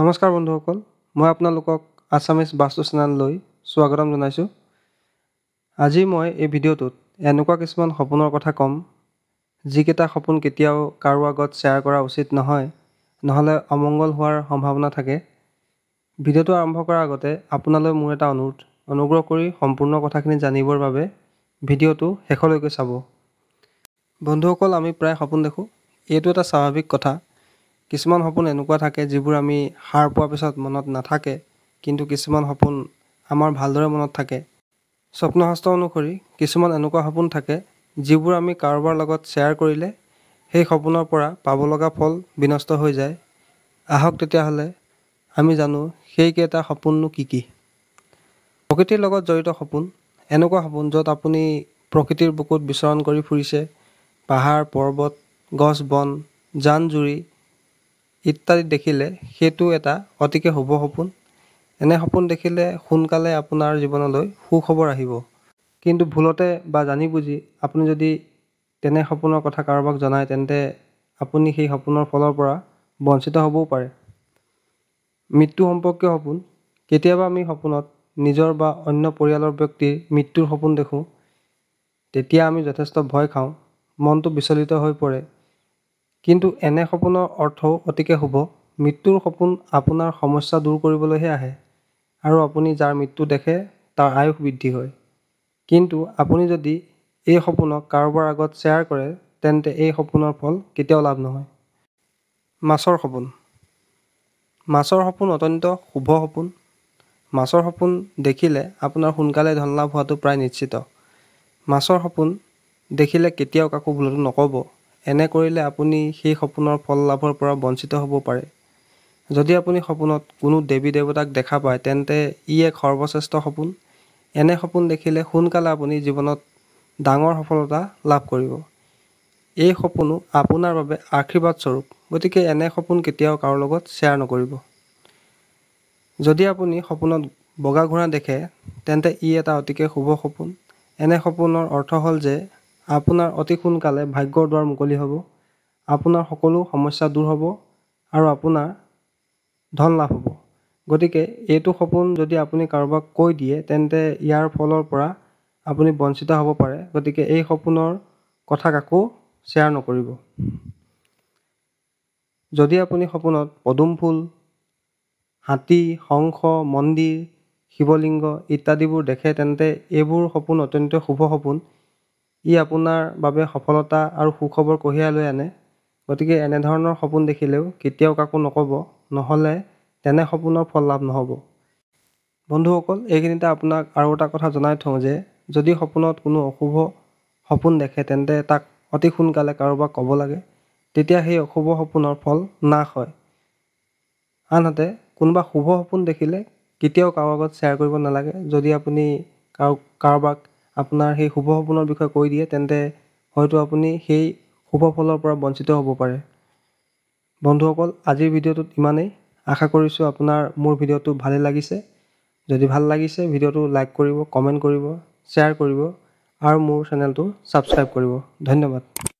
নমস্কাৰ বন্ধুসকল মই আপোনালোকক আছামিজ বাস্তু চেনেললৈ স্বাগতম জনাইছোঁ আজি মই এই ভিডিঅ'টোত এনেকুৱা কিছুমান সপোনৰ কথা ক'ম যিকেইটা সপোন কেতিয়াও কাৰো আগত শ্বেয়াৰ কৰা উচিত নহয় নহ'লে অমংগল হোৱাৰ সম্ভাৱনা থাকে ভিডিঅ'টো আৰম্ভ কৰাৰ আগতে আপোনালৈ মোৰ এটা অনুৰোধ অনুগ্ৰহ কৰি সম্পূৰ্ণ কথাখিনি জানিবৰ বাবে ভিডিঅ'টো শেষলৈকে চাব বন্ধুসকল আমি প্ৰায় সপোন দেখোঁ এইটো এটা স্বাভাৱিক কথা কিছুমান সপোন এনেকুৱা থাকে যিবোৰ আমি সাৰ পোৱাৰ পিছত মনত নাথাকে কিন্তু কিছুমান সপোন আমাৰ ভালদৰে মনত থাকে স্বপ্নশাস্ত্ৰ অনুসৰি কিছুমান এনেকুৱা সপোন থাকে যিবোৰ আমি কাৰোবাৰ লগত শ্বেয়াৰ কৰিলে সেই সপোনৰ পৰা পাব লগা ফল বিনষ্ট হৈ যায় আহক তেতিয়াহ'লে আমি জানো সেইকেইটা সপোননো কি কি প্ৰকৃতিৰ লগত জড়িত সপোন এনেকুৱা সপোন য'ত আপুনি প্ৰকৃতিৰ বুকুত বিচৰণ কৰি ফুৰিছে পাহাৰ পৰ্বত গছ বন জান জুৰি ইত্যাদি দেখিলে সেইটো এটা অতিকৈ শুভ সপোন এনে সপোন দেখিলে সোনকালে আপোনাৰ জীৱনলৈ সুখবৰ আহিব কিন্তু ভুলতে বা জানি বুজি আপুনি যদি তেনে সপোনৰ কথা কাৰোবাক জনায় তেন্তে আপুনি সেই সপোনৰ ফলৰ পৰা বঞ্চিত হ'বও পাৰে মৃত্যু সম্পৰ্কীয় সপোন কেতিয়াবা আমি সপোনত নিজৰ বা অন্য পৰিয়ালৰ ব্যক্তিৰ মৃত্যুৰ সপোন দেখোঁ তেতিয়া আমি যথেষ্ট ভয় খাওঁ মনটো বিচলিত হৈ পৰে কিন্তু এনে সপোনৰ অৰ্থ অতিকে শুভ মৃত্যুৰ সপোন আপোনাৰ সমস্যা দূৰ কৰিবলৈহে আহে আৰু আপুনি যাৰ মৃত্যু দেখে তাৰ আয়ুস বৃদ্ধি হয় কিন্তু আপুনি যদি এই সপোনক কাৰোবাৰ আগত শ্বেয়াৰ কৰে তেন্তে এই সপোনৰ ফল কেতিয়াও লাভ নহয় মাছৰ সপোন মাছৰ সপোন অত্যন্ত শুভ সপোন মাছৰ সপোন দেখিলে আপোনাৰ সোনকালে ধন লাভ হোৱাটো প্ৰায় নিশ্চিত মাছৰ সপোন দেখিলে কেতিয়াও কাকো ভুলতো নক'ব এনে কৰিলে আপুনি সেই সপোনৰ ফল লাভৰ পৰা বঞ্চিত হ'ব পাৰে যদি আপুনি সপোনত কোনো দেৱী দেৱতাক দেখা পায় তেন্তে ই এক সৰ্বশ্ৰেষ্ঠ সপোন এনে সপোন দেখিলে সোনকালে আপুনি জীৱনত ডাঙৰ সফলতা লাভ কৰিব এই সপোনো আপোনাৰ বাবে আশীৰ্বাদস্বৰূপ গতিকে এনে সপোন কেতিয়াও কাৰো লগত শ্বেয়াৰ নকৰিব যদি আপুনি সপোনত বগা ঘোঁৰা দেখে তেন্তে ই এটা অতিকৈ শুভ সপোন এনে সপোনৰ অৰ্থ হ'ল যে আপোনাৰ অতি সোনকালে ভাগ্যৰ দুৱাৰ মুকলি হ'ব আপোনাৰ সকলো সমস্যা দূৰ হ'ব আৰু আপোনাৰ ধন লাভ হ'ব গতিকে এইটো সপোন যদি আপুনি কাৰোবাক কৈ দিয়ে তেন্তে ইয়াৰ ফলৰ পৰা আপুনি বঞ্চিত হ'ব পাৰে গতিকে এই সপোনৰ কথা কাকো শ্বেয়াৰ নকৰিব যদি আপুনি সপোনত পদুম ফুল হাতী শংখ মন্দিৰ শিৱলিংগ ইত্যাদিবোৰ দেখে তেন্তে এইবোৰ সপোন অত্যন্ত শুভ সপোন ই আপোনাৰ বাবে সফলতা আৰু সুখবৰ কঢ়িয়াই লৈ আনে গতিকে এনেধৰণৰ সপোন দেখিলেও কেতিয়াও কাকো নক'ব নহ'লে তেনে সপোনৰ ফল লাভ নহ'ব বন্ধুসকল এইখিনিতে আপোনাক আৰু এটা কথা জনাই থওঁ যে যদি সপোনত কোনো অশুভ সপোন দেখে তেন্তে তাক অতি সোনকালে কাৰোবাক ক'ব লাগে তেতিয়া সেই অশুভ সপোনৰ ফল নাশ হয় আনহাতে কোনোবা শুভ সপোন দেখিলে কেতিয়াও কাৰো আগত শ্বেয়াৰ কৰিব নালাগে যদি আপুনি কাৰো কাৰোবাক আপোনাৰ সেই শুভ সপোনৰ বিষয়ে কৈ দিয়ে তেন্তে হয়তো আপুনি সেই শুভ ফলৰ পৰা বঞ্চিত হ'ব পাৰে বন্ধুসকল আজিৰ ভিডিঅ'টোত ইমানেই আশা কৰিছোঁ আপোনাৰ মোৰ ভিডিঅ'টো ভালেই লাগিছে যদি ভাল লাগিছে ভিডিঅ'টো লাইক কৰিব কমেণ্ট কৰিব শ্বেয়াৰ কৰিব আৰু মোৰ চেনেলটো ছাবস্ক্ৰাইব কৰিব ধন্যবাদ